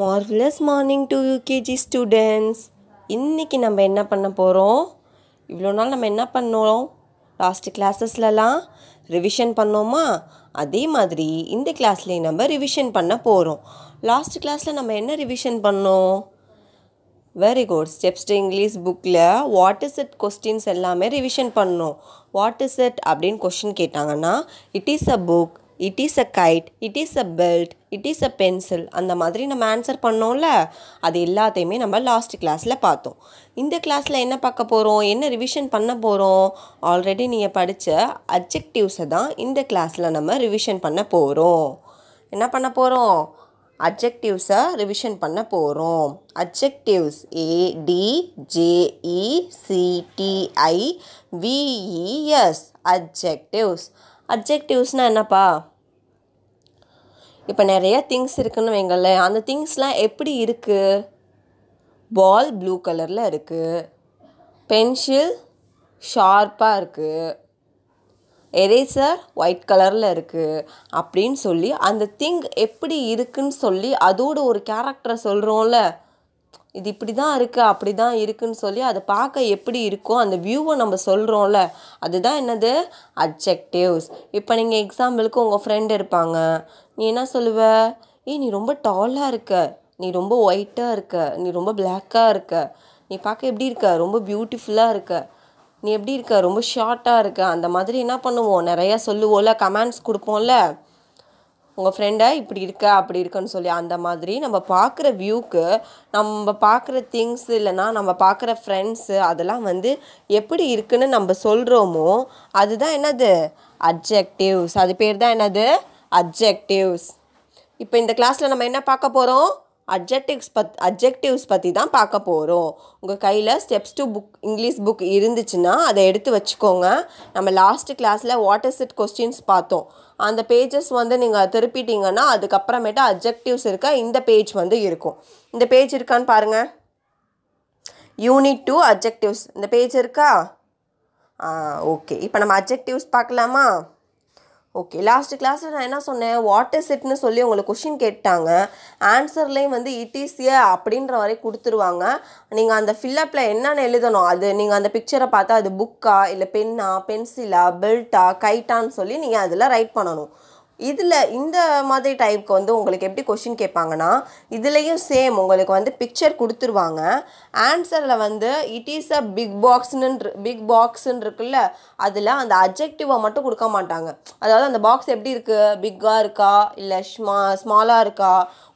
Marvellous morning to UKG students இன்றைக்கி நம்ம என்ன பண்ண போகிறோம் இவ்வளோ நாள் நம்ம என்ன பண்ணோம் லாஸ்ட்டு கிளாஸஸ்லலாம் ரிவிஷன் பண்ணோமா அதே மாதிரி இந்த கிளாஸ்லேயும் நம்ம ரிவிஷன் பண்ண போகிறோம் லாஸ்ட் கிளாஸில் நம்ம என்ன ரிவிஷன் பண்ணோம் very good steps to English புக்கில் வாட் இஸ் இட் கொஸ்டின்ஸ் எல்லாமே ரிவிஷன் பண்ணோம் இஸ் இட் அப்படின்னு கொஷின் கேட்டாங்கன்னா it is a book it is a kite it is a belt it is a pencil அந்த மாதிரி நம்ம ஆன்சர் பண்ணோம்ல அது எல்லாத்தையுமே நம்ம லாஸ்ட் கிளாஸில் பார்த்தோம் இந்த கிளாஸில் என்ன பார்க்க போகிறோம் என்ன ரிவிஷன் பண்ண போகிறோம் ஆல்ரெடி நீங்கள் படித்த அப்ஜெக்டிவ்ஸை தான் இந்த கிளாஸில் நம்ம ரிவிஷன் பண்ண போகிறோம் என்ன பண்ண போகிறோம் அப்ஜெக்டிவ்ஸை ரிவிஷன் பண்ண போகிறோம் objectives A D J E C T I V E S objectives அப்ஜெக்டிவ்ஸ்னால் என்னப்பா இப்போ நிறைய திங்ஸ் இருக்குன்னு வைங்களேன் அந்த திங்ஸ்லாம் எப்படி இருக்குது பால் ப்ளூ கலரில் இருக்குது பென்சில் ஷார்ப்பாக இருக்குது எரேசர் ஒயிட் கலரில் இருக்குது அப்படின்னு சொல்லி அந்த திங் எப்படி இருக்குன்னு சொல்லி அதோட ஒரு கேரக்டரை சொல்கிறோம்ல இது இப்படி தான் இருக்குது அப்படி தான் இருக்குன்னு சொல்லி அதை பார்க்க எப்படி இருக்கோ அந்த வியூவை நம்ம சொல்கிறோம்ல அதுதான் என்னது அப்ஜெக்டிவ்ஸ் இப்போ நீங்கள் எக்ஸாம்பிளுக்கு உங்கள் ஃப்ரெண்டு இருப்பாங்க நீ என்ன சொல்லுவ ஏய் நீ ரொம்ப டாலாக இருக்க நீ ரொம்ப ஒயிட்டாக இருக்க நீ ரொம்ப பிளாக்காக இருக்க நீ பார்க்க எப்படி இருக்க ரொம்ப பியூட்டிஃபுல்லாக இருக்க நீ எப்படி இருக்க ரொம்ப ஷார்ட்டாக இருக்க அந்த மாதிரி என்ன பண்ணுவோம் நிறையா சொல்லுவோம்ல கமெண்ட்ஸ் கொடுப்போம்ல உங்கள் ஃப்ரெண்டை இப்படி இருக்க அப்படி இருக்குன்னு சொல்லி அந்த மாதிரி நம்ம பார்க்குற வியூக்கு நம்ம பார்க்குற திங்ஸ் இல்லைனா நம்ம பார்க்குற ஃப்ரெண்ட்ஸு அதெல்லாம் வந்து எப்படி இருக்குன்னு நம்ம சொல்கிறோமோ அதுதான் என்னது அப்ஜெக்டிவ்ஸ் அது பேர் தான் என்னது அப்ஜெக்டிவ்ஸ் இப்போ இந்த கிளாஸில் நம்ம என்ன பார்க்க போகிறோம் அப்ஜெக்டிவ்ஸ் பத் அப்ஜெக்டிவ்ஸ் பற்றி தான் பார்க்க போகிறோம் உங்கள் கையில் steps to book English book இருந்துச்சுன்னா அதை எடுத்து வச்சுக்கோங்க நம்ம லாஸ்ட் கிளாஸில் வாட் இஸ் இட் கொஸ்டின்ஸ் பார்த்தோம் அந்த பேஜஸ் வந்து நீங்கள் திருப்பிட்டீங்கன்னா அதுக்கப்புறமேட்டா அப்ஜெக்டிவ்ஸ் இருக்க இந்த பேஜ் வந்து இருக்கும் இந்த பேஜ் இருக்கான்னு பாருங்கள் யூனிட் டூ அப்ஜெக்டிவ்ஸ் இந்த பேஜ் இருக்கா ஓகே இப்போ நம்ம அப்ஜெக்டிவ்ஸ் பார்க்கலாமா ஓகே லாஸ்ட் கிளாஸில் நான் என்ன சொன்னேன் வாட் இஸ் இட்னு சொல்லி உங்களுக்கு கொஷின் கேட்டாங்க ஆன்சர்லேயும் வந்து இட் இஸ் ஏ அப்படின்ற வரை கொடுத்துருவாங்க நீங்கள் அந்த ஃபில்லப்பில் என்னென்ன எழுதணும் அது நீங்கள் அந்த பிக்சரை பார்த்தா அது புக்கா இல்லை பென்னா பென்சிலா பெல்ட்டா கைட்டான்னு சொல்லி நீங்கள் அதில் ரைட் பண்ணணும் இதில் இந்த மாதிரி டைப்க்கு வந்து உங்களுக்கு எப்படி கொஷின் கேட்பாங்கன்னா இதுலேயும் சேம் உங்களுக்கு வந்து பிக்சர் கொடுத்துருவாங்க ஆன்சரில் வந்து இட் இஸ் அ பிக் பாக்ஸ்னு பிக் பாக்ஸ்ன்னு இருக்குல்ல அதில் அந்த அப்ஜெக்டிவை மட்டும் கொடுக்க மாட்டாங்க அதாவது அந்த பாக்ஸ் எப்படி இருக்குது பிக்காக இருக்கா இல்லை ஸ்மா ஸ்மாலாக இருக்கா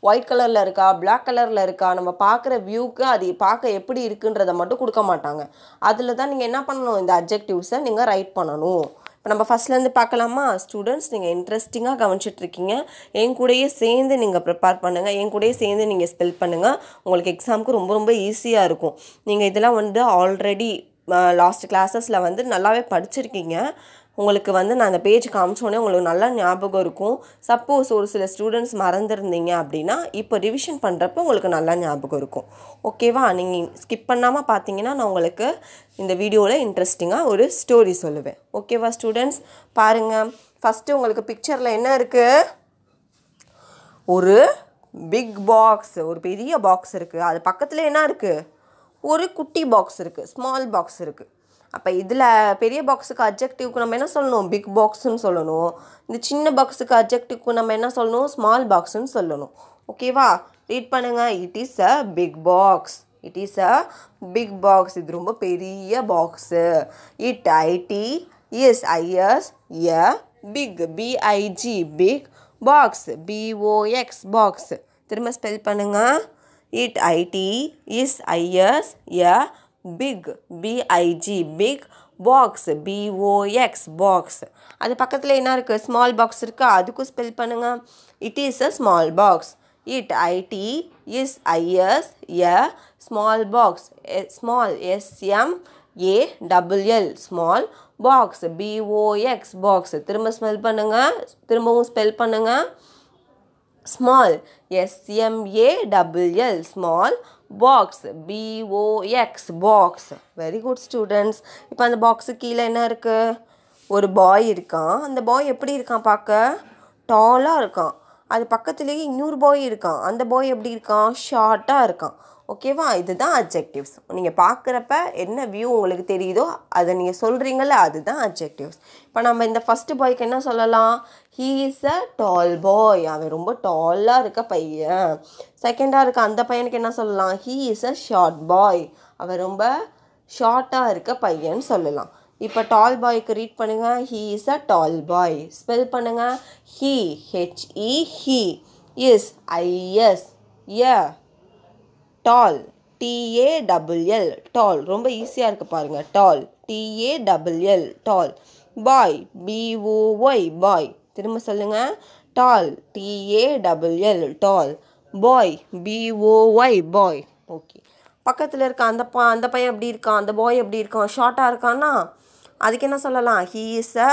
ஒயிட் கலரில் இருக்கா பிளாக் கலரில் இருக்கா நம்ம பார்க்குற வியூக்கு அது பார்க்க எப்படி இருக்குன்றதை மட்டும் கொடுக்க மாட்டாங்க அதில் தான் நீங்கள் என்ன பண்ணணும் இந்த அப்ஜெக்டிவ்ஸை நீங்கள் ரைட் பண்ணணும் இப்போ நம்ம ஃபஸ்ட்லேருந்து பார்க்கலாமா ஸ்டூடெண்ட்ஸ் நீங்கள் இன்ட்ரெஸ்டிங்காக கவனிச்சிட்ருக்கீங்க என் கூடயே சேர்ந்து நீங்கள் ப்ரிப்பேர் பண்ணுங்கள் என் கூடயே சேர்ந்து நீங்கள் ஸ்பெல் பண்ணுங்கள் உங்களுக்கு எக்ஸாமுக்கு ரொம்ப ரொம்ப ஈஸியாக இருக்கும் நீங்கள் இதெல்லாம் வந்து ஆல்ரெடி லாஸ்ட் கிளாஸஸில் வந்து நல்லாவே படிச்சிருக்கீங்க உங்களுக்கு வந்து நான் அந்த பேஜ் காமிச்சோடனே உங்களுக்கு நல்லா ஞாபகம் இருக்கும் சப்போஸ் ஒரு சில ஸ்டூடெண்ட்ஸ் மறந்துருந்தீங்க அப்படின்னா இப்போ ரிவிஷன் பண்ணுறப்ப உங்களுக்கு நல்லா ஞாபகம் இருக்கும் ஓகேவா நீங்கள் ஸ்கிப் பண்ணாமல் பார்த்தீங்கன்னா நான் உங்களுக்கு இந்த வீடியோவில் இன்ட்ரெஸ்டிங்காக ஒரு ஸ்டோரி சொல்லுவேன் ஓகேவா ஸ்டூடெண்ட்ஸ் பாருங்கள் ஃபஸ்ட்டு உங்களுக்கு பிக்சரில் என்ன இருக்குது ஒரு பிக் பாக்ஸ் ஒரு பெரிய பாக்ஸ் இருக்குது அது பக்கத்தில் என்ன இருக்குது ஒரு குட்டி பாக்ஸ் இருக்குது ஸ்மால் பாக்ஸ் இருக்குது அப்போ இதில் பெரிய பாக்ஸுக்கு அப்ஜெக்டிவ்க்கு நம்ம என்ன சொல்லணும் பிக் பாக்ஸுன்னு சொல்லணும் இந்த சின்ன பாக்ஸுக்கு அப்ஜெக்டிவ்க்கு நம்ம என்ன சொல்லணும் ஸ்மால் பாக்ஸுன்னு சொல்லணும் ஓகேவா ரீட் பண்ணுங்கள் it is a big box it is a big box இது ரொம்ப பெரிய box it I T E S I S a big B I G big box B O X box திரும்ப ஸ்பெல் பண்ணுங்கள் it I T is I S a big B I G big box B O X box அது பக்கத்தில் என்ன இருக்குது small box இருக்கா அதுக்கும் ஸ்பெல் பண்ணுங்கள் it is a small box it I T is I S a small box small S M A double L small box B O X box திரும்ப spell பண்ணுங்கள் திரும்பவும் ஸ்பெல் பண்ணுங்கள் small S M A S M A double L small box B O X box very good students இப்போ அந்த box கீழே என்ன இருக்குது ஒரு பாய் இருக்கான் அந்த பாய் எப்படி இருக்கான் பார்க்க டாலாக இருக்கான் அது பக்கத்துலேயே இன்னொரு பாய் இருக்கான் அந்த பாய் எப்படி இருக்கான் ஷார்ட்டாக இருக்கான் ஓகேவா இதுதான் அப்ஜெக்டிவ்ஸ் நீங்கள் பார்க்குறப்ப என்ன வியூ உங்களுக்கு தெரியுதோ அதை நீங்கள் சொல்கிறீங்கள அதுதான் அப்ஜெக்டிவ்ஸ் இப்போ நம்ம இந்த ஃபஸ்ட்டு பாய்க்கு என்ன சொல்லலாம் ஹீ இஸ் அ டால் பாய் அவன் ரொம்ப டாலாக இருக்க பையன் செகண்டாக இருக்க அந்த பையனுக்கு என்ன சொல்லலாம் he is a short boy அவன் ரொம்ப ஷார்ட்டாக இருக்க பையன் சொல்லலாம் இப்போ டால் பாய்க்கு ரீட் பண்ணுங்கள் he is a tall boy spell பண்ணுங்கள் he H E he is I S A tall T A tall ரொம்ப ஈஸியாக இருக்குது பாருங்கள் டால் டிஏ டால் பாய் பிஓஒய் பாய் திரும்ப சொல்லுங்கள் டால் டிஏ டால் பாய் பிஓஒய் பாய் ஓகே பக்கத்தில் இருக்க அந்த பா அந்த பையன் எப்படி இருக்கான் அந்த பாய் எப்படி இருக்கான் ஷார்ட்டாக இருக்கான்னா அதுக்கு என்ன சொல்லலாம் he is a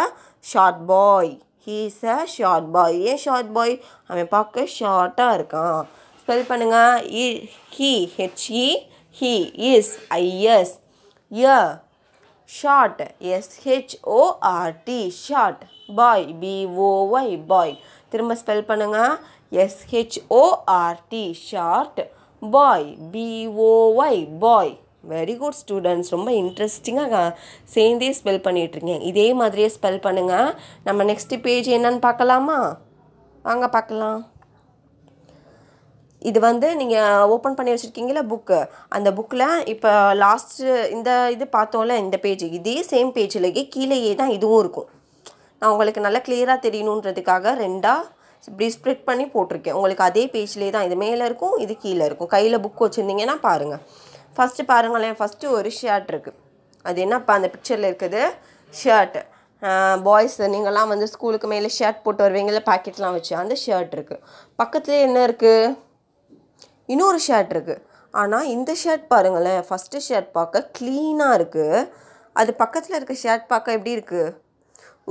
short boy he is a short boy ஏன் ஷார்ட் பாய் அவன் பார்க்க ஷார்ட்டாக இருக்கான் ஸ்பெல் பண்ணுங்கள் இ he H E he is I S a short S H O R T short boy B O Y boy திரும்ப ஸ்பெல் பண்ணுங்கள் S H O R T short boy B O Y boy very good students ரொம்ப இன்ட்ரெஸ்டிங்காக சேர்ந்தே ஸ்பெல் பண்ணிகிட்ருக்கேன் இதே மாதிரியே ஸ்பெல் பண்ணுங்கள் நம்ம நெக்ஸ்ட் பேஜ் என்னன்னு பார்க்கலாமா வாங்க பார்க்கலாம் இது வந்து நீங்கள் ஓப்பன் பண்ணி வச்சுருக்கீங்களா புக்கு அந்த புக்கில் இப்போ லாஸ்ட்டு இந்த இது பார்த்தோம்ல இந்த பேஜ் இதே சேம் பேஜிலேயே கீழேயே தான் இதுவும் இருக்கும் நான் உங்களுக்கு நல்லா கிளியராக தெரியணுன்றதுக்காக ரெண்டாக இப்படி ஸ்ப்ரெட் பண்ணி போட்டிருக்கேன் உங்களுக்கு அதே பேஜ்லேயே தான் இது மேலே இருக்கும் இது கீழே இருக்கும் கையில் புக் வச்சுருந்தீங்கன்னா பாருங்கள் ஃபஸ்ட்டு பாருங்களேன் ஃபஸ்ட்டு ஒரு ஷர்ட் இருக்குது அது என்னப்பா அந்த பிக்சரில் இருக்குது ஷர்ட்டு பாய்ஸ் நீங்கள்லாம் வந்து ஸ்கூலுக்கு மேலே ஷர்ட் போட்டு வருவீங்கள பாக்கெட்லாம் வச்சு அந்த ஷர்ட் இருக்குது பக்கத்துலேயே என்ன இருக்குது இன்னொரு ஷர்ட் இருக்குது ஆனால் இந்த ஷர்ட் பாருங்களேன் ஃபஸ்ட்டு ஷர்ட் பார்க்க க்ளீனாக இருக்குது அது பக்கத்தில் இருக்க ஷர்ட் பார்க்க எப்படி இருக்குது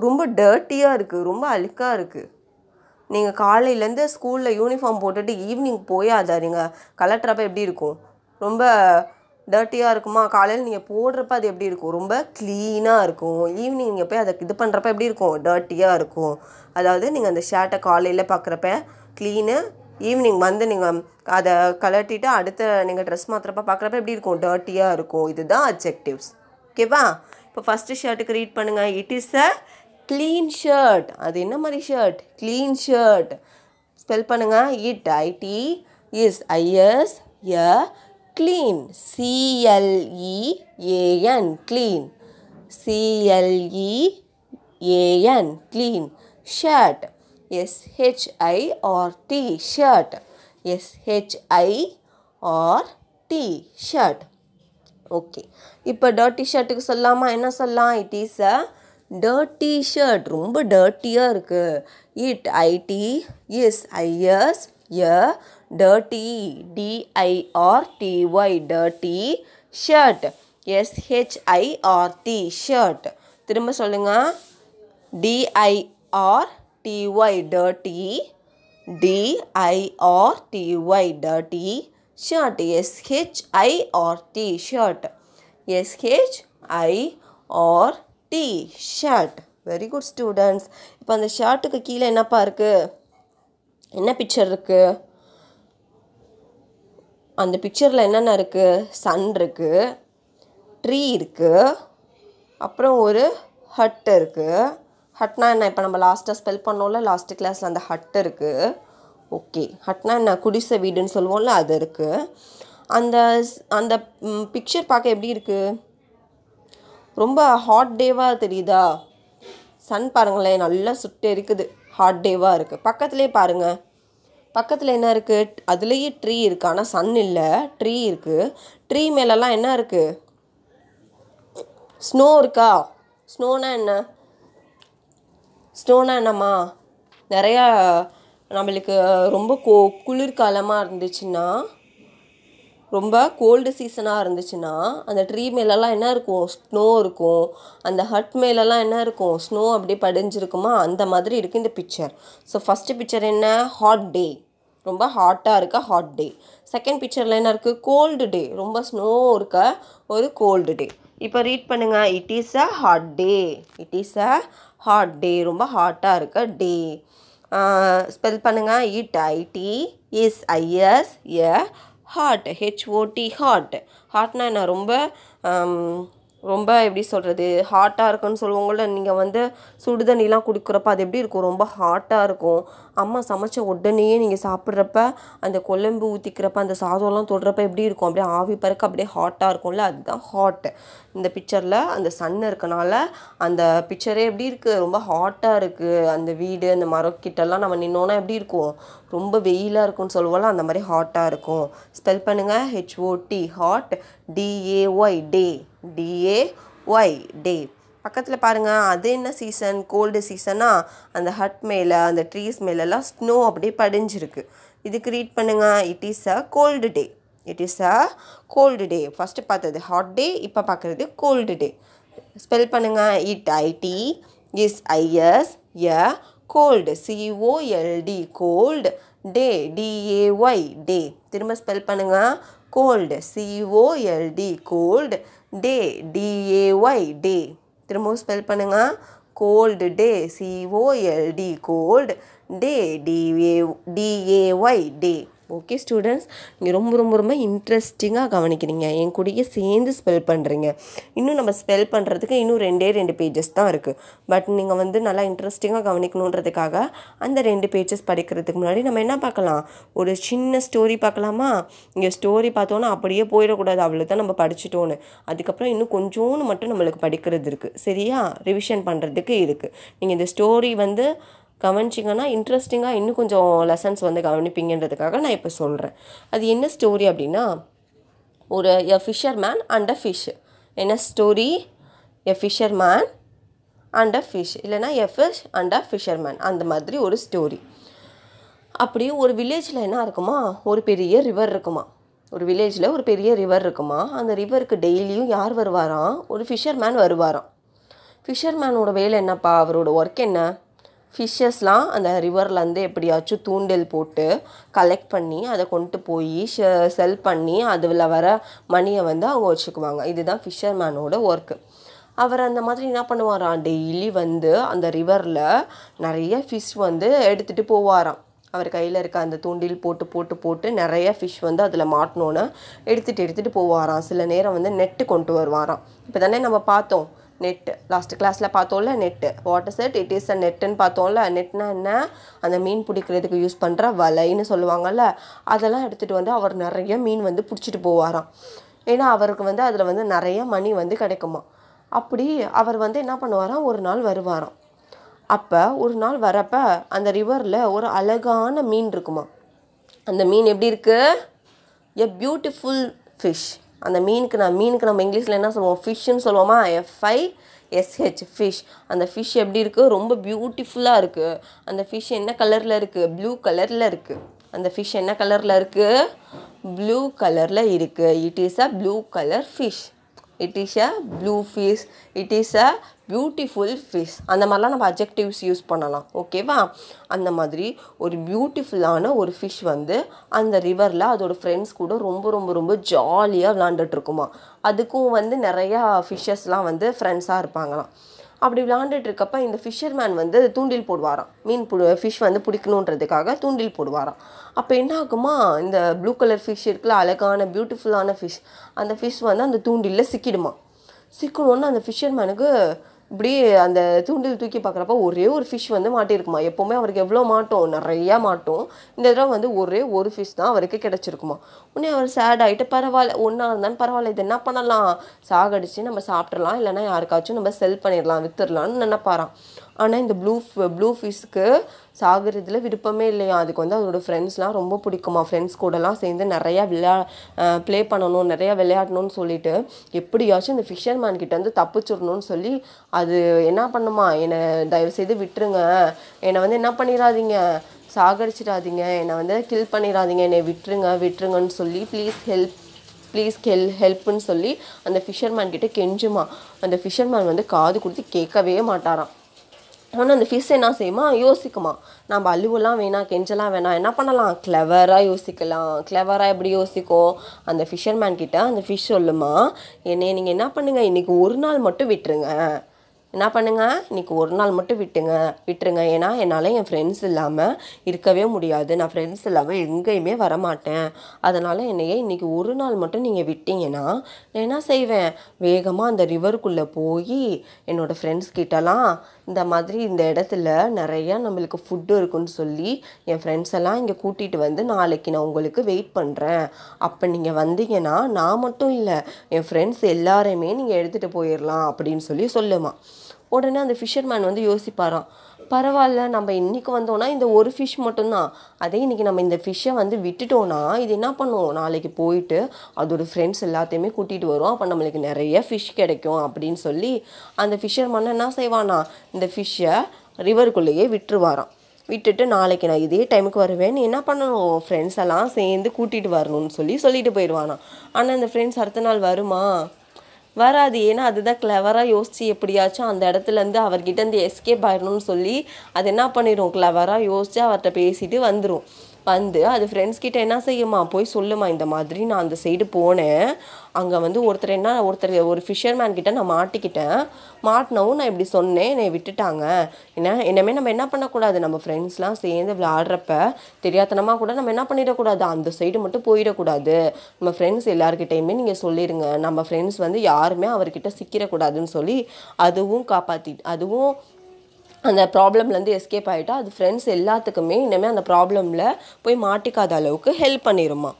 ரொம்ப டர்ட்டியாக இருக்குது ரொம்ப அழுக்காக இருக்குது நீங்கள் காலையிலேருந்து ஸ்கூலில் யூனிஃபார்ம் போட்டுட்டு ஈவினிங் நீங்கள் கலட்டுறப்ப எப்படி இருக்கும் ரொம்ப டர்ட்டியாக இருக்குமா காலையில் நீங்கள் போடுறப்ப அது எப்படி இருக்கும் ரொம்ப க்ளீனாக இருக்கும் ஈவினிங் நீங்கள் போய் அதை இது பண்ணுறப்ப எப்படி இருக்கும் டர்ட்டியாக இருக்கும் அதாவது நீங்கள் அந்த ஷர்ட்டை காலையில் பார்க்குறப்ப க்ளீனு ஈவினிங் வந்து நீங்கள் அதை கலட்டிட்டு அடுத்த நீங்கள் ட்ரெஸ் மாத்திரப்ப பார்க்குறப்ப எப்படி இருக்கும் டர்ட்டியாக இருக்கும் இதுதான் அப்ஜெக்டிவ்ஸ் ஓகேவா இப்போ ஃபஸ்ட்டு ஷர்ட்டுக்கு ரீட் பண்ணுங்கள் it is a clean shirt அது என்ன மாதிரி ஷர்ட் க்ளீன் ஷர்ட் ஸ்பெல் பண்ணுங்கள் it I T is I S a clean C L E A N clean C L E A N clean shirt S-H-I or T shirt. S-H-I or okay இப்போ டர்ட்டி ஷர்ட்டுக்கு சொல்லாமல் என்ன சொல்லலாம் it is a dirty shirt ரொம்ப டர்ட்டியாக இருக்குது it I T is I S a dirty D I R T Y dirty shirt S H I R T shirt திரும்ப சொல்லுங்கள் D I R T Y dirty DIR T Y dirty shirt S H I R T shirt S H I R T shirt very good students இப்போ அந்த ஷர்ட்டுக்கு கீழே என்னப்பா இருக்குது என்ன பிக்சர் இருக்குது அந்த பிக்சரில் என்னென்ன இருக்குது சன் இருக்குது ட்ரீ இருக்குது அப்புறம் ஒரு ஹட் இருக்குது ஹட்னா என்ன இப்போ நம்ம லாஸ்ட்டாக ஸ்பெல் பண்ணோம்ல லாஸ்ட் கிளாஸில் அந்த ஹட் இருக்குது ஓகே ஹட்னா என்ன குடிசை வீடுன்னு சொல்லுவோம்ல அது இருக்குது அந்த அந்த பிக்சர் பார்க்க எப்படி இருக்குது ரொம்ப ஹாட் டேவாக தெரியுதா சன் பாருங்களேன் நல்லா சுட்டு இருக்குது ஹாட் டேவாக இருக்குது பக்கத்துலேயே பாருங்கள் பக்கத்தில் என்ன இருக்குது அதுலேயே ட்ரீ இருக்குது ஆனால் சன் இல்லை ட்ரீ இருக்குது ட்ரீ மேலெல்லாம் என்ன இருக்குது ஸ்னோ இருக்கா ஸ்னோனால் என்ன ஸ்னோனா என்னம்மா நிறையா நம்மளுக்கு ரொம்ப கோ குளிர்காலமாக இருந்துச்சுன்னா ரொம்ப கோல்டு சீசனாக இருந்துச்சுன்னா அந்த ட்ரீ மேலெல்லாம் என்ன இருக்கும் ஸ்னோ இருக்கும் அந்த ஹட் மேலெல்லாம் என்ன இருக்கும் ஸ்னோ அப்படியே படிஞ்சிருக்குமா அந்த மாதிரி இருக்குது இந்த பிக்சர் ஸோ ஃபஸ்ட்டு பிக்சர் என்ன ஹாட் டே ரொம்ப ஹாட்டாக இருக்க ஹாட் டே செகண்ட் பிக்சரில் என்ன இருக்குது கோல்டு டே ரொம்ப ஸ்னோ இருக்க ஒரு கோல்டு டே இப்போ ரீட் பண்ணுங்கள் it is a hot day it is a hot day ரொம்ப ஹாட்டாக இருக்க டே ஸ்பெல் பண்ணுங்கள் it I T is I S A hot H O T hot ஹாட்னா என்ன ரொம்ப ரொம்ப எப்படி சொல்கிறது ஹாட்டாக இருக்குன்னு சொல்லுவாங்கள்ல நீங்கள் வந்து சுடுதண்ணிலாம் கொடுக்குறப்ப அது எப்படி இருக்கும் ரொம்ப ஹாட்டாக இருக்கும் அம்மா சமைச்ச உடனே நீங்கள் சாப்பிட்றப்ப அந்த கொழம்பு ஊற்றிக்கிறப்ப அந்த சாதம்லாம் தொடுறப்ப எப்படி இருக்கும் அப்படியே ஆவி பறக்க அப்படியே ஹாட்டாக இருக்கும்ல அதுதான் ஹாட்டு இந்த பிக்சரில் அந்த சன் இருக்கனால அந்த பிக்சரே எப்படி இருக்குது ரொம்ப ஹாட்டாக இருக்குது அந்த வீடு அந்த மரக்கிட்டெல்லாம் நம்ம நின்னோன்னா எப்படி இருக்கும் ரொம்ப வெயிலாக இருக்கும்னு சொல்லுவோம்ல அந்த மாதிரி ஹாட்டாக இருக்கும் ஸ்பெல் பண்ணுங்கள் H O T hot D A Y day D A Y day பக்கத்தில் பாருங்கள் அது என்ன சீசன் கோல்டு சீசனாக அந்த ஹட் மேலே அந்த ட்ரீஸ் மேலெல்லாம் ஸ்னோ அப்படியே படிஞ்சிருக்கு இதுக்கு ரீட் பண்ணுங்கள் it is a cold day it is a cold day first பார்த்தது ஹாட் டே இப்போ பார்க்குறது கோல்டு டே ஸ்பெல் பண்ணுங்கள் it I T is I S a cold C O L D cold day D A Y day திரும்ப ஸ்பெல் பண்ணுங்கள் cold C O L D cold day D A Y day திரும்பவும் spell பண்ணுங்கள் cold day C O L D cold day D A D A Y day okay students நீங்கள் ரொம்ப ரொம்ப ரொம்ப இன்ட்ரெஸ்டிங்காக கவனிக்கிறீங்க என் கூடயே சேர்ந்து ஸ்பெல் பண்ணுறீங்க இன்னும் நம்ம ஸ்பெல் பண்ணுறதுக்கு இன்னும் ரெண்டே ரெண்டு பேஜஸ் தான் இருக்குது பட் நீங்கள் வந்து நல்லா இன்ட்ரெஸ்டிங்காக கவனிக்கணுன்றதுக்காக அந்த ரெண்டு பேஜஸ் படிக்கிறதுக்கு முன்னாடி நம்ம என்ன பார்க்கலாம் ஒரு சின்ன ஸ்டோரி பார்க்கலாமா இங்கே ஸ்டோரி பார்த்தோன்னா அப்படியே போயிடக்கூடாது அவ்வளோ தான் நம்ம படிச்சுட்டோன்னு அதுக்கப்புறம் இன்னும் கொஞ்சோன்னு மட்டும் நம்மளுக்கு படிக்கிறது இருக்குது சரியா ரிவிஷன் பண்ணுறதுக்கு இருக்குது நீங்கள் இந்த ஸ்டோரி வந்து கவனிச்சிங்கன்னா இன்ட்ரெஸ்டிங்காக இன்னும் கொஞ்சம் லெசன்ஸ் வந்து கவனிப்பீங்கன்றதுக்காக நான் இப்போ சொல்கிறேன் அது என்ன ஸ்டோரி அப்படின்னா ஒரு a fisherman and a fish என்ன story a fisherman and a fish இல்லைனா a fish and a man அந்த மாதிரி ஒரு ஸ்டோரி அப்படி ஒரு வில்லேஜில் என்ன இருக்குமா ஒரு பெரிய ரிவர் இருக்குமா ஒரு வில்லேஜில் ஒரு பெரிய ரிவர் இருக்குமா அந்த ரிவருக்கு டெய்லியும் யார் வருவாராம் ஒரு ஃபிஷர்மேன் வருவாராம் ஃபிஷர்மேனோட வேலை என்னப்பா அவரோட ஒர்க் என்ன ஃபிஷ்ஷஸ்லாம் அந்த ரிவர்லேருந்து எப்படியாச்சும் தூண்டில் போட்டு கலெக்ட் பண்ணி அதை கொண்டு போய் செல் பண்ணி அதில் வர மணியை வந்து அவங்க வச்சுக்குவாங்க இதுதான் ஃபிஷர்மேனோட ஒர்க்கு அவர் அந்த மாதிரி என்ன பண்ணுவாராம் டெய்லி வந்து அந்த ரிவரில் நிறைய ஃபிஷ் வந்து எடுத்துகிட்டு போவாராம் அவர் கையில் இருக்க அந்த தூண்டில் போட்டு போட்டு போட்டு நிறைய ஃபிஷ் வந்து அதில் மாட்டினோன்னு எடுத்துகிட்டு எடுத்துகிட்டு போவாராம் சில நேரம் வந்து நெட்டு கொண்டு வருவாராம் இப்போ தானே நம்ம பார்த்தோம் நெட்டு லாஸ்ட் கிளாஸில் பார்த்தோம்ல net water set it is a நெட்டுன்னு பார்த்தோம்ல நெட்னா என்ன அந்த மீன் பிடிக்கிறதுக்கு யூஸ் பண்ணுற வலைன்னு சொல்லுவாங்கள்ல அதெல்லாம் எடுத்துகிட்டு வந்து அவர் நிறைய மீன் வந்து பிடிச்சிட்டு போவாராம் ஏன்னா அவருக்கு வந்து அதில் வந்து நிறைய மணி வந்து கிடைக்குமா அப்படி அவர் வந்து என்ன பண்ணுவாராம் ஒரு நாள் வருவாராம் அப்போ ஒரு நாள் வரப்ப அந்த ரிவரில் ஒரு அழகான மீன் இருக்குமா அந்த மீன் எப்படி இருக்குது எ பியூட்டிஃபுல் ஃபிஷ் அந்த மீனுக்கு நான் மீனுக்கு நம்ம இங்கிலீஷில் என்ன சொல்லுவோம் ஃபிஷ்ஷுன்னு சொல்லுவோமா எஃப்ஐ எஸ்ஹெச் ஃபிஷ் அந்த ஃபிஷ் எப்படி இருக்குது ரொம்ப பியூட்டிஃபுல்லாக இருக்குது அந்த ஃபிஷ் என்ன கலரில் இருக்குது ப்ளூ கலரில் இருக்குது அந்த ஃபிஷ் என்ன கலரில் இருக்குது ப்ளூ கலரில் இருக்குது it is a blue colour fish it is a blue fish it is a beautiful face அந்த மாதிரிலாம் நம்ம அப்ஜெக்டிவ்ஸ் யூஸ் பண்ணலாம் ஓகேவா அந்த மாதிரி ஒரு பியூட்டிஃபுல்லான ஒரு ஃபிஷ் வந்து அந்த ரிவரில் அதோட ஃப்ரெண்ட்ஸ் கூட ரொம்ப ரொம்ப ரொம்ப ஜாலியாக விளாண்டுட்ருக்குமா அதுக்கும் வந்து நிறையா ஃபிஷ்ஷஸ்லாம் வந்து ஃப்ரெண்ட்ஸாக இருப்பாங்களாம் அப்படி விளாண்டுட்டு இருக்கப்ப இந்த ஃபிஷர்மேன் வந்து தூண்டில் போடுவாராம் மீன் ஃபிஷ் வந்து பிடிக்கணுன்றதுக்காக தூண்டில் போடுவாராம் அப்போ என்ன ஆகுமா இந்த ப்ளூ கலர் ஃபிஷ் இருக்குல்ல அழகான பியூட்டிஃபுல்லான ஃபிஷ் அந்த ஃபிஷ் வந்து அந்த தூண்டிலில் சிக்கிடுமா சிக்கணுன்னு அந்த ஃபிஷர்மேனுக்கு இப்படி அந்த தூண்டில் தூக்கி பார்க்குறப்ப ஒரே ஒரு ஃபிஷ் வந்து மாட்டியிருக்குமா எப்போவுமே அவருக்கு எவ்வளோ மாட்டோம் நிறையா மாட்டோம் இந்த தடவை வந்து ஒரே ஒரு ஃபிஷ் தான் அவருக்கு கிடச்சிருக்குமா உடனே அவர் சேட் ஆகிட்டு பரவாயில்ல ஒன்றா இருந்தாலும் பரவாயில்ல இது என்ன பண்ணலாம் சாகடிச்சு நம்ம சாப்பிட்றலாம் இல்லைனா யாருக்காச்சும் நம்ம செல் பண்ணிடலாம் வித்துடலாம்னு நினைப்பாரான் ஆனால் இந்த ப்ளூ ப்ளூ ஃபிஷ்க்கு சாகிறதுல விருப்பமே இல்லையா அதுக்கு வந்து அதோடய ஃப்ரெண்ட்ஸ்லாம் ரொம்ப பிடிக்குமா ஃப்ரெண்ட்ஸ் கூடலாம் சேர்ந்து நிறையா விளையா ப்ளே பண்ணணும் நிறையா விளையாடணும்னு சொல்லிட்டு எப்படியாச்சும் இந்த ஃபிஷர்மேன் கிட்டேருந்து தப்பிச்சிடணும்னு சொல்லி அது என்ன பண்ணுமா என்னை தயவுசெய்து விட்டுருங்க என்னை வந்து என்ன பண்ணிடாதீங்க சாகடிச்சிடாதீங்க என்னை வந்து கில் பண்ணிடாதீங்க என்னை விட்டுருங்க விட்டுருங்கன்னு சொல்லி ப்ளீஸ் ஹெல்ப் ப்ளீஸ் ஹெல் ஹெல்ப்புன்னு சொல்லி அந்த ஃபிஷர்மேன் கிட்டே கெஞ்சுமா அந்த ஃபிஷர்மேன் வந்து காது கொடுத்து கேட்கவே மாட்டாராம் ஆனால் அந்த ஃபிஷ் என்ன செய்யுமா யோசிக்குமா நம்ம அழுவெல்லாம் வேணாம் கெஞ்சலாம் வேணாம் என்ன பண்ணலாம் கிளவராக யோசிக்கலாம் கிளவராக எப்படி யோசிக்கும் அந்த ஃபிஷர்மேன் கிட்ட அந்த ஃபிஷ் சொல்லுமா என்னை நீங்கள் என்ன பண்ணுங்கள் இன்றைக்கி ஒரு நாள் மட்டும் விட்டுருங்க என்ன பண்ணுங்கள் இன்றைக்கி ஒரு நாள் மட்டும் விட்டுங்க விட்டுருங்க ஏன்னா என்னால் என் ஃப்ரெண்ட்ஸ் இல்லாமல் இருக்கவே முடியாது நான் ஃப்ரெண்ட்ஸ் இல்லாமல் எங்கேயுமே வரமாட்டேன் அதனால் என்னையே இன்றைக்கி ஒரு நாள் மட்டும் நீங்கள் விட்டீங்கன்னா நான் என்ன செய்வேன் வேகமாக அந்த ரிவருக்குள்ளே போய் என்னோடய ஃப்ரெண்ட்ஸ் கிட்டலாம் இந்த மாதிரி இந்த இடத்துல நிறையா நம்மளுக்கு ஃபுட்டு இருக்குன்னு சொல்லி என் ஃப்ரெண்ட்ஸ் எல்லாம் இங்கே கூட்டிகிட்டு வந்து நாளைக்கு நான் உங்களுக்கு வெயிட் பண்ணுறேன் அப்போ நீங்கள் வந்தீங்கன்னா நான் மட்டும் இல்லை என் ஃப்ரெண்ட்ஸ் எல்லாரையுமே நீங்கள் எடுத்துகிட்டு போயிடலாம் அப்படின்னு சொல்லி சொல்லுமா உடனே அந்த ஃபிஷர்மேன் வந்து யோசிப்பாராம் பரவாயில்ல நம்ம இன்றைக்கி வந்தோன்னா இந்த ஒரு ஃபிஷ் மட்டும்தான் அதே இன்றைக்கி நம்ம இந்த ஃபிஷ்ஷை வந்து விட்டுட்டோன்னா இது என்ன பண்ணுவோம் நாளைக்கு போயிட்டு அதோட ஃப்ரெண்ட்ஸ் எல்லாத்தையுமே கூட்டிகிட்டு வரும் அப்போ நம்மளுக்கு நிறைய ஃபிஷ் கிடைக்கும் அப்படின்னு சொல்லி அந்த ஃபிஷர்மேன் என்ன செய்வானா இந்த ஃபிஷ்ஷை ரிவருக்குள்ளேயே விட்டுருவாராம் விட்டுட்டு நாளைக்கு நான் இதே டைமுக்கு வருவேன் என்ன பண்ணணும் ஃப்ரெண்ட்ஸ் எல்லாம் சேர்ந்து கூட்டிகிட்டு வரணும்னு சொல்லி சொல்லிட்டு போயிடுவானா ஆனால் அந்த ஃப்ரெண்ட்ஸ் அடுத்த நாள் வருமா வராது ஏன்னா அதுதான் கிளவராக யோசித்து எப்படியாச்சும் அந்த இடத்துலேருந்து அவர்கிட்ட இருந்து எஸ்கேப் ஆயிடணும்னு சொல்லி அது என்ன பண்ணிடும் கிளவராக யோசித்து அவர்கிட்ட பேசிட்டு வந்துடும் வந்து அது ஃப்ரெண்ட்ஸ் கிட்ட என்ன செய்யுமா போய் சொல்லுமா இந்த மாதிரி நான் அந்த சைடு போனேன் அங்கே வந்து ஒருத்தர் என்ன ஒருத்தர் ஒரு ஃபிஷர்மேன் கிட்ட நான் மாட்டிக்கிட்டேன் மாட்டினவும் நான் இப்படி சொன்னேன் என்னை விட்டுட்டாங்க ஏன்னா என்னமே நம்ம என்ன பண்ணக்கூடாது நம்ம ஃப்ரெண்ட்ஸ்லாம் சேர்ந்து விளாடுறப்ப தெரியாதனமாக கூட நம்ம என்ன பண்ணிடக்கூடாது அந்த சைடு மட்டும் போயிடக்கூடாது நம்ம ஃப்ரெண்ட்ஸ் எல்லாருக்கிட்டையுமே நீங்கள் சொல்லிடுங்க நம்ம ஃப்ரெண்ட்ஸ் வந்து யாருமே அவர்கிட்ட சிக்கிடக்கூடாதுன்னு சொல்லி அதுவும் காப்பாற்றி அதுவும் அந்த ப்ராப்ளம்லேருந்து எஸ்கேப் ஆகிட்டா அது ஃப்ரெண்ட்ஸ் எல்லாத்துக்குமே இனிமேல் அந்த ப்ராப்ளமில் போய் மாட்டிக்காத அளவுக்கு ஹெல்ப் பண்ணிடுமா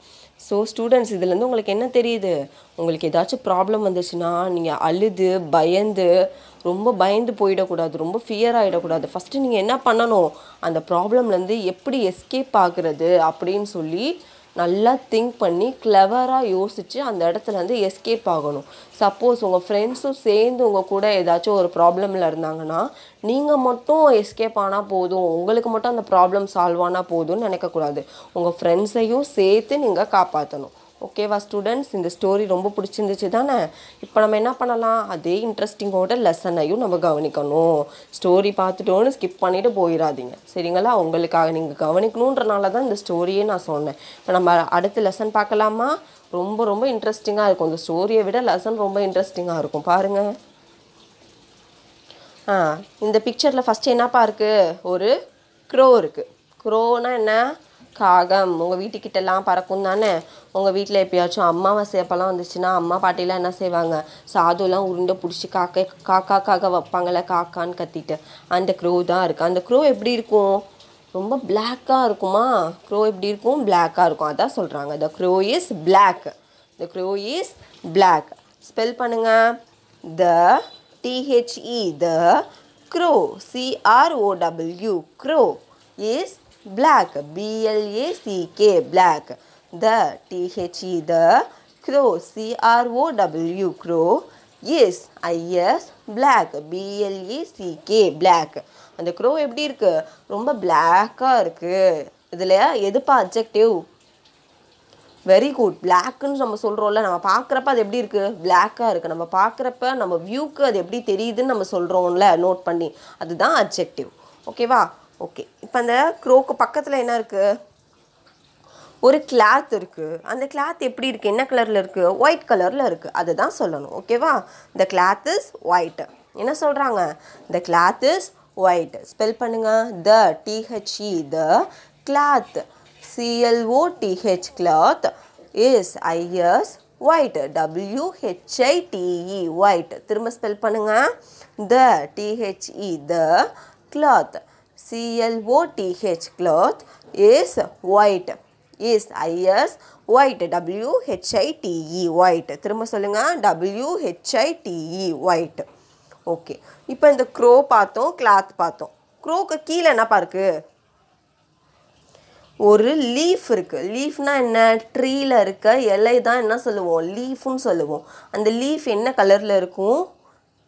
ஸோ ஸ்டூடெண்ட்ஸ் இதுலேருந்து உங்களுக்கு என்ன தெரியுது உங்களுக்கு ஏதாச்சும் ப்ராப்ளம் வந்துச்சுன்னா நீங்கள் அழுது பயந்து ரொம்ப பயந்து போயிடக்கூடாது ரொம்ப ஃபியர் ஆகிடக்கூடாது ஃபஸ்ட்டு நீங்கள் என்ன பண்ணணும் அந்த ப்ராப்ளம்லேருந்து எப்படி எஸ்கேப் ஆகுறது அப்படின்னு சொல்லி நல்லா திங்க் பண்ணி கிளவராக யோசித்து அந்த இடத்துலேருந்து எஸ்கேப் ஆகணும் சப்போஸ் உங்கள் ஃப்ரெண்ட்ஸும் சேர்ந்து உங்கள் கூட ஏதாச்சும் ஒரு ப்ராப்ளமில் இருந்தாங்கன்னா நீங்கள் மட்டும் எஸ்கேப் ஆனால் போதும் உங்களுக்கு மட்டும் அந்த ப்ராப்ளம் சால்வ் ஆனால் போதும்னு நினைக்கக்கூடாது உங்கள் ஃப்ரெண்ட்ஸையும் சேர்த்து நீங்கள் காப்பாற்றணும் ஓகேவா ஸ்டூடெண்ட்ஸ் இந்த ஸ்டோரி ரொம்ப பிடிச்சிருந்துச்சு தானே இப்போ நம்ம என்ன பண்ணலாம் அதே இன்ட்ரெஸ்டிங்கோட லெசனையும் நம்ம கவனிக்கணும் ஸ்டோரி பார்த்துட்டோன்னு ஸ்கிப் பண்ணிவிட்டு போயிடாதீங்க சரிங்களா உங்களுக்காக நீங்கள் கவனிக்கணுன்றனால தான் இந்த ஸ்டோரியே நான் சொன்னேன் இப்போ நம்ம அடுத்த லெசன் பார்க்கலாமா ரொம்ப ரொம்ப இன்ட்ரெஸ்டிங்காக இருக்கும் இந்த ஸ்டோரியை விட லெசன் ரொம்ப இன்ட்ரெஸ்டிங்காக இருக்கும் பாருங்கள் ஆ இந்த பிக்சரில் ஃபஸ்ட்டு என்னப்பா இருக்குது ஒரு க்ரோ இருக்குது க்ரோனால் என்ன காகம் உங்கள் வீட்டுக்கிட்டலாம் பறக்கும் தானே உங்கள் வீட்டில் எப்பயாச்சும் அம்மாவை சேப்பெல்லாம் வந்துச்சுன்னா அம்மா பாட்டிலாம் என்ன செய்வாங்க சாதுலாம் உருண்டை பிடிச்சி காக்கை காக்கா காக்க வைப்பாங்களே காக்கான்னு கத்திட்டு அந்த க்ரோ தான் இருக்குது அந்த க்ரோ எப்படி இருக்கும் ரொம்ப பிளாக்காக இருக்குமா க்ரோ எப்படி இருக்கும் பிளாக்காக இருக்கும் அதான் சொல்கிறாங்க the crow is black the crow is black spell பண்ணுங்கள் the T H E the crow C R O W crow is black B L A C K l the T H E the crow C R O W crow e the is I S black B L E C K black அந்த crow எப்படி இருக்குது ரொம்ப பிளாக்காக இருக்குது இதில் எதுப்பா objective very good பிளாக்குன்னு நம்ம சொல்கிறோம்ல நம்ம பார்க்குறப்ப அது எப்படி இருக்குது பிளாக்காக இருக்குது நம்ம பார்க்குறப்ப நம்ம வியூக்கு அது எப்படி தெரியுதுன்னு நம்ம சொல்கிறோம்ல நோட் பண்ணி அதுதான் அப்ஜெக்டிவ் ஓகேவா ஓகே இப்போ அந்த க்ரோக்கு பக்கத்தில் என்ன இருக்குது ஒரு கிளாத் இருக்குது அந்த கிளாத் எப்படி இருக்குது என்ன கலரில் இருக்குது ஒயிட் கலரில் இருக்குது அதுதான் சொல்லணும் ஓகேவா த கிளாத் இஸ் ஒயிட்டு என்ன சொல்கிறாங்க the cloth is white spell பண்ணுங்கள் the T H E the cloth C L O T H cloth is I S white W H I T E white திரும்ப ஸ்பெல் பண்ணுங்கள் the T H E the cloth CLOTH cloth is white is IS white WHITE white திரும்ப சொல்லுங்க e, WHITE white okay இப்போ இந்த grow பார்த்தோம் cloth பார்த்தோம் க்ரோக்கு கீழே என்னப்பா இருக்குது ஒரு லீஃப் இருக்குது லீஃப்னா என்ன ட்ரீயில் இருக்க இலை தான் என்ன சொல்லுவோம் லீஃப்னு சொல்லுவோம் அந்த லீஃப் என்ன கலரில் இருக்கும்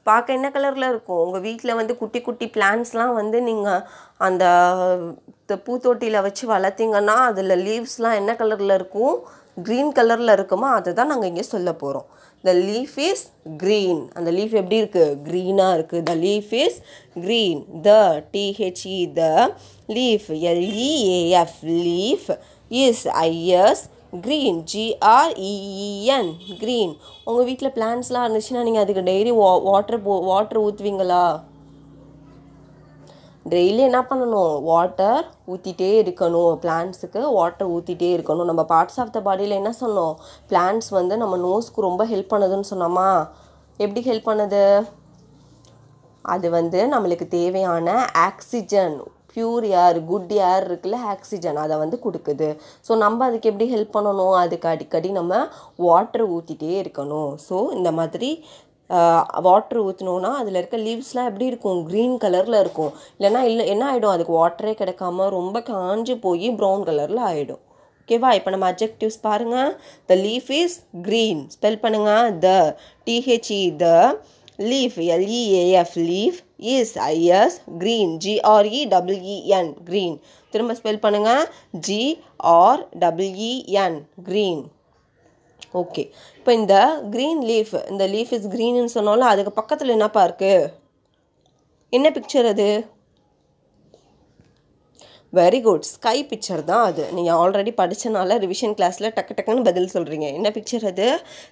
பார்க்க என்ன கலரில் இருக்கும் உங்கள் வீட்டில் வந்து குட்டி குட்டி பிளான்ஸ்லாம் வந்து நீங்கள் அந்த பூத்தொட்டியில் வச்சு வளர்த்திங்கன்னா அதில் லீவ்ஸ்லாம் என்ன கலரில் இருக்கும் க்ரீன் கலரில் இருக்குமோ அதை தான் நாங்கள் இங்கே சொல்ல போகிறோம் த லீஃப் இஸ் க்ரீன் அந்த லீஃப் எப்படி இருக்குது க்ரீனாக இருக்குது the leaf is green the T H E the leaf L E A F leaf is I S green G R E E N green உங்கள் வீட்டில் பிளான்ஸ்லாம் இருந்துச்சுன்னா நீங்கள் அதுக்கு டெய்லி வா வாட்டர் போ வாட்டர் ஊற்றுவீங்களா டெய்லி என்ன பண்ணணும் வாட்டர் ஊற்றிட்டே இருக்கணும் பிளான்ட்ஸுக்கு வாட்டர் ஊற்றிட்டே இருக்கணும் நம்ம பார்ட்ஸ் ஆஃப் த பாடியில் என்ன சொன்னோம் பிளான்ட்ஸ் வந்து நம்ம நோஸ்க்கு ரொம்ப ஹெல்ப் பண்ணுதுன்னு சொன்னோமா எப்படி ஹெல்ப் பண்ணுது அது வந்து நம்மளுக்கு தேவையான oxygen pure air good air இருக்குல்ல ஆக்சிஜன் அதை வந்து கொடுக்குது ஸோ நம்ம அதுக்கு எப்படி ஹெல்ப் பண்ணணும் அதுக்கு அடிக்கடி நம்ம வாட்டர் ஊற்றிட்டே இருக்கணும் ஸோ இந்த மாதிரி வாட்ரு ஊற்றினோன்னா அதில் இருக்க லீவ்ஸ்லாம் எப்படி இருக்கும் க்ரீன் கலரில் இருக்கும் இல்லைனா இல்லை என்ன ஆகிடும் அதுக்கு வாட்டரே கிடைக்காம ரொம்ப காஞ்சி போய் ப்ரௌன் கலரில் ஆகிடும் ஓகேவா இப்போ நம்ம அப்ஜெக்டிவ்ஸ் பாருங்கள் the leaf is green spell பண்ணுங்கள் the T H E the leaf L E A F leaf is I S green G R E G R E double E N green திரும்ப ஸ்பெல் பண்ணுங்கள் ஜிஆர் ஜிஆர்டபிள்இஎன் க்ரீன் ஓகே இப்போ இந்த க்ரீன் லீஃப் இந்த லீஃப் இஸ் க்ரீன்னு சொன்னாலும் அதுக்கு பக்கத்தில் என்னப்பா இருக்குது என்ன பிக்சர் அது வெரி குட் ஸ்கை பிக்சர் தான் அது நீங்கள் ஆல்ரெடி படித்தனால ரிவிஷன் கிளாஸில் டக்கு டக்குன்னு பதில் சொல்கிறீங்க என்ன பிக்சர் அது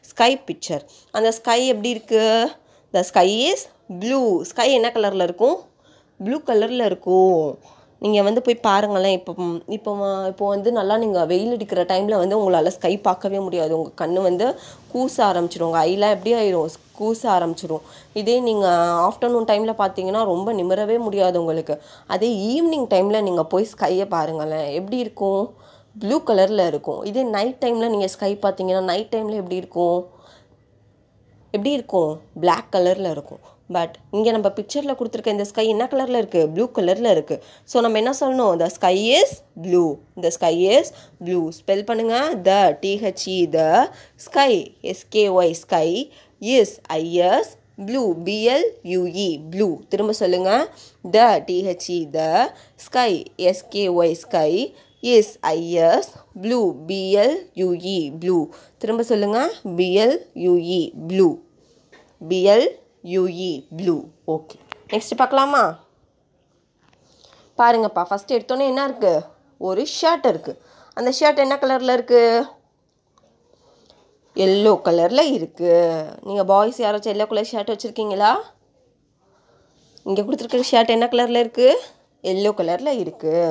ஸ்கை பிக்சர் அந்த ஸ்கை எப்படி இருக்குது the sky is blue sky என்ன கலரில் இருக்கும் ப்ளூ கலரில் இருக்கும் நீங்கள் வந்து போய் பாருங்களேன் இப்போ இப்போ இப்போ வந்து நல்லா நீங்கள் வெயில் அடிக்கிற டைமில் வந்து உங்களால் ஸ்கை பார்க்கவே முடியாது உங்கள் கண் வந்து கூச ஆரம்பிச்சிடும் உங்கள் ஐலாம் எப்படி ஆயிரும் கூச ஆரம்பிச்சிடும் இதே நீங்கள் ஆஃப்டர்நூன் டைமில் பார்த்தீங்கன்னா ரொம்ப நிமிரவே முடியாது உங்களுக்கு அதே ஈவினிங் டைமில் நீங்கள் போய் ஸ்கையை பாருங்களேன் எப்படி இருக்கும் ப்ளூ கலரில் இருக்கும் இதே நைட் டைமில் நீங்கள் ஸ்கை பார்த்தீங்கன்னா நைட் டைமில் எப்படி இருக்கும் எப்படி இருக்கும் பிளாக் கலரில் இருக்கும் பட் இங்கே நம்ம பிக்சரில் கொடுத்துருக்க இந்த ஸ்கை என்ன கலரில் இருக்குது ப்ளூ கலரில் இருக்குது ஸோ நம்ம என்ன சொல்லணும் the sky is blue the sky is blue spell பண்ணுங்கள் the T H E the sky S K Y sky is I S blue B L U E blue திரும்ப சொல்லுங்கள் the T H E the sky S K Y sky is I S blue B L U E blue திரும்ப சொல்லுங்கள் B L U E blue B L U E blue okay next பார்க்கலாமா பாருங்கப்பா first எடுத்தோன்னே என்ன இருக்குது ஒரு ஷர்ட் இருக்குது அந்த ஷர்ட் என்ன கலரில் இருக்குது எல்லோ கலரில் இருக்குது நீங்கள் பாய்ஸ் யாராச்சும் எல்லோ கலர் ஷர்ட் வச்சுருக்கீங்களா இங்கே கொடுத்துருக்குற ஷர்ட் என்ன கலரில் இருக்குது எல்லோ கலரில் இருக்குது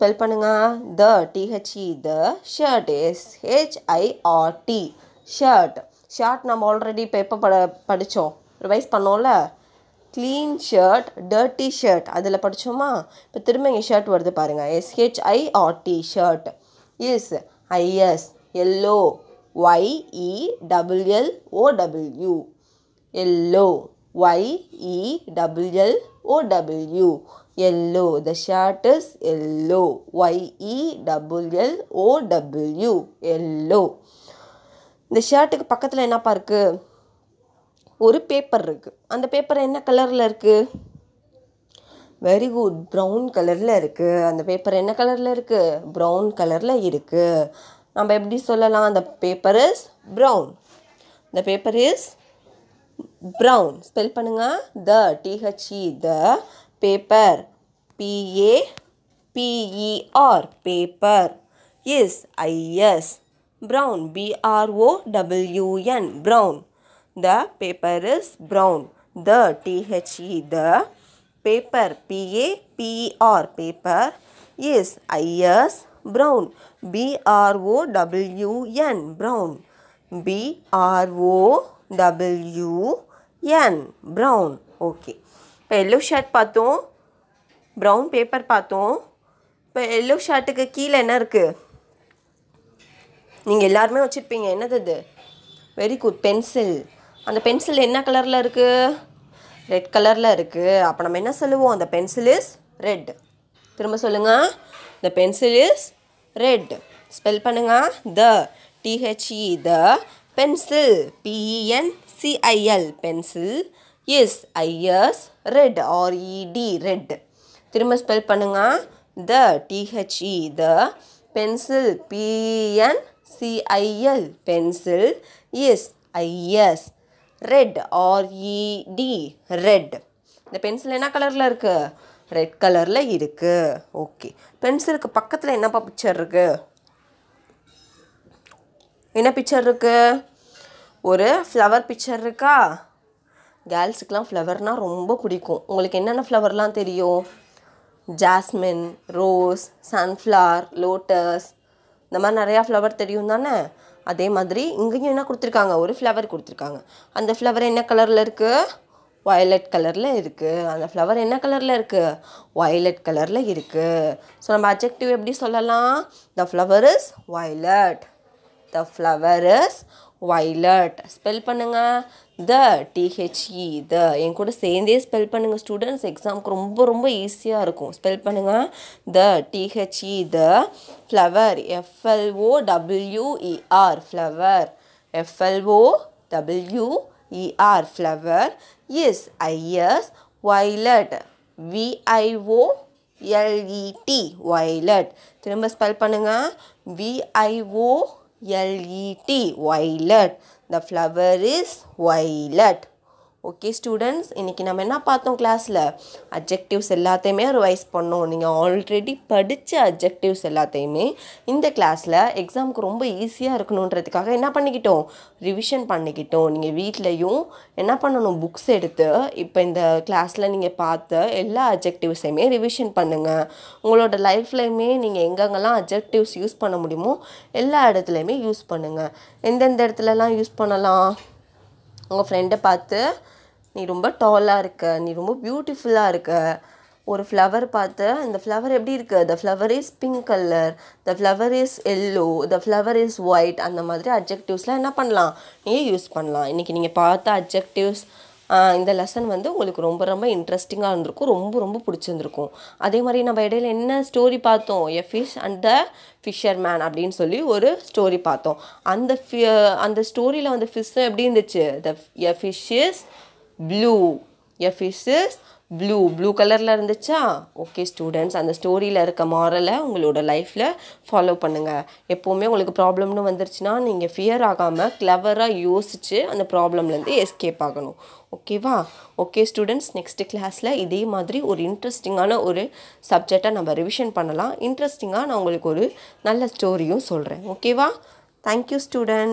ஸ்பெல் பண்ணுங்கள் the T H E the shirt S H I R T shirt shirt நம்ம ஆல்ரெடி பேப்பர் பட படித்தோம் ரிவைஸ் பண்ணோம்ல க்ளீன் ஷர்ட் டர்ட்டி ஷர்ட் அதில் படித்தோமா இப்போ திரும்ப இங்கே ஷர்ட் வருது பாருங்கள் S H I R T shirt is I S yellow Y E double L O W yellow Y E double L O W yellow the shirt is yellow Y E double L O W yellow இந்த ஷர்ட்டுக்கு பக்கத்தில் என்னப்பா இருக்குது ஒரு பேப்பர் இருக்குது அந்த பேப்பர் என்ன கலரில் இருக்குது வெரி குட் ப்ரௌன் கலரில் இருக்குது அந்த பேப்பர் என்ன கலரில் இருக்குது ப்ரௌன் கலரில் இருக்குது நம்ம எப்படி சொல்லலாம் அந்த paper is brown the paper is brown spell பண்ணுங்கள் the T H E the paper P A P E R paper is I S brown B R O W N brown the paper is brown the T H E the paper P A P E R paper is I S brown B R O W N brown B R O W N brown okay पहले shirt पातों brown paper பார்த்தோம் இப்போ yellow ஷர்ட்டுக்கு கீழே என்ன இருக்குது நீங்கள் எல்லாருமே வச்சுருப்பீங்க என்னது இது வெரி குட் பென்சில் அந்த பென்சில் என்ன கலரில் இருக்குது ரெட் கலரில் இருக்குது அப்போ நம்ம என்ன சொல்லுவோம் அந்த பென்சில் இஸ் ரெட் திரும்ப சொல்லுங்கள் the pencil is red spell பண்ணுங்கள் the T H E the pencil P E N C I L pencil is I S red R E D red திரும்ப ஸ்பெல் பண்ணுங்க the T H E the pencil P N C I L pencil is I S red R E D red இந்த pencil என்ன கலரில் இருக்குது red கலரில் இருக்குது okay பென்சிலுக்கு பக்கத்தில் என்னப்பா பிக்சர் இருக்குது என்ன பிக்சர் இருக்குது ஒரு ஃப்ளவர் பிக்சர் இருக்கா கேர்ள்ஸுக்கெலாம் ஃப்ளவர்னால் ரொம்ப பிடிக்கும் உங்களுக்கு என்னென்ன ஃப்ளவர்லாம் தெரியும் ஜாஸ்மின் ரோஸ் சன்ஃப்ளவர் லோட்டஸ் இந்த மாதிரி நிறையா ஃப்ளவர் தெரியும் தானே அதே மாதிரி இங்கேயும் என்ன கொடுத்துருக்காங்க ஒரு ஃப்ளவர் கொடுத்துருக்காங்க அந்த ஃப்ளவர் என்ன கலரில் இருக்குது வயலட் கலரில் இருக்குது அந்த ஃப்ளவர் என்ன கலரில் இருக்குது வயலட் கலரில் இருக்குது ஸோ நம்ம அப்ஜெக்டிவ் எப்படி சொல்லலாம் the flower is violet the flower is violet spell பண்ணுங்கள் த டிஹெச்இ த என் கூட சேர்ந்தே ஸ்பெல் பண்ணுங்கள் ஸ்டூடெண்ட்ஸ் எக்ஸாமுக்கு ரொம்ப ரொம்ப ஈஸியாக இருக்கும் ஸ்பெல் பண்ணுங்கள் the T H E the flower F L O W E R flower F L O W E R flower is I S violet V I O L E T violet திரும்ப ஸ்பெல் பண்ணுங்கள் V I O L E T, violet. The flower is violet. Okay students இன்றைக்கி நம்ம என்ன பார்த்தோம் கிளாஸில் அப்ஜெக்டிவ்ஸ் எல்லாத்தையுமே ரிவைஸ் பண்ணோம் நீங்கள் ஆல்ரெடி படித்த அப்ஜெக்டிவ்ஸ் எல்லாத்தையுமே இந்த கிளாஸில் எக்ஸாமுக்கு ரொம்ப ஈஸியாக இருக்கணுன்றதுக்காக என்ன பண்ணிக்கிட்டோம் ரிவிஷன் பண்ணிக்கிட்டோம் நீங்கள் வீட்லேயும் என்ன பண்ணணும் புக்ஸ் எடுத்து இப்போ இந்த கிளாஸில் நீங்கள் பார்த்த எல்லா அப்ஜெக்டிவ்ஸையுமே ரிவிஷன் பண்ணுங்கள் உங்களோட லைஃப்லையுமே நீங்கள் எங்கெங்கெல்லாம் அப்ஜெக்டிவ்ஸ் யூஸ் பண்ண முடியுமோ எல்லா இடத்துலையுமே யூஸ் பண்ணுங்கள் எந்தெந்த இடத்துலலாம் யூஸ் பண்ணலாம் உங்கள் ஃப்ரெண்டை பார்த்து நீ ரொம்ப டாலாக இருக்க நீ ரொம்ப பியூட்டிஃபுல்லாக இருக்க ஒரு ஃப்ளவர் பார்த்து இந்த ஃப்ளவர் எப்படி இருக்குது the flower is pink colour the flower is yellow the flower is white அந்த மாதிரி அப்ஜெக்டிவ்ஸ்லாம் என்ன பண்ணலாம் நீங்கள் யூஸ் பண்ணலாம் இன்றைக்கி நீங்கள் பார்த்த அப்ஜெக்டிவ்ஸ் இந்த லெசன் வந்து உங்களுக்கு ரொம்ப ரொம்ப இன்ட்ரெஸ்டிங்காக இருந்திருக்கும் ரொம்ப ரொம்ப பிடிச்சிருந்துருக்கும் அதே மாதிரி நம்ம இடையில என்ன ஸ்டோரி பார்த்தோம் a fish and the fisherman அப்படின்னு சொல்லி ஒரு ஸ்டோரி பார்த்தோம் அந்த அந்த ஸ்டோரியில் வந்து ஃபிஷ்ஷும் எப்படி இருந்துச்சு the a fish is blue F is is blue blue கலரில் இருந்துச்சா ஓகே ஸ்டூடெண்ட்ஸ் அந்த ஸ்டோரியில் இருக்க மாரலை உங்களோட லைஃப்பில் ஃபாலோ பண்ணுங்கள் எப்போவுமே உங்களுக்கு ப்ராப்ளம்னு வந்துருச்சுன்னா நீங்கள் ஃபியர் ஆகாமல் கிளவராக யோசித்து அந்த ப்ராப்ளம்லேருந்து எஸ்கேப் ஆகணும் ஓகேவா ஓகே ஸ்டூடெண்ட்ஸ் நெக்ஸ்ட் கிளாஸில் இதே மாதிரி ஒரு இன்ட்ரெஸ்டிங்கான ஒரு சப்ஜெக்டாக நம்ம ரிவிஷன் பண்ணலாம் இன்ட்ரெஸ்டிங்காக நான் உங்களுக்கு ஒரு நல்ல ஸ்டோரியும் சொல்கிறேன் ஓகேவா தேங்க்யூ ஸ்டூடெண்ட்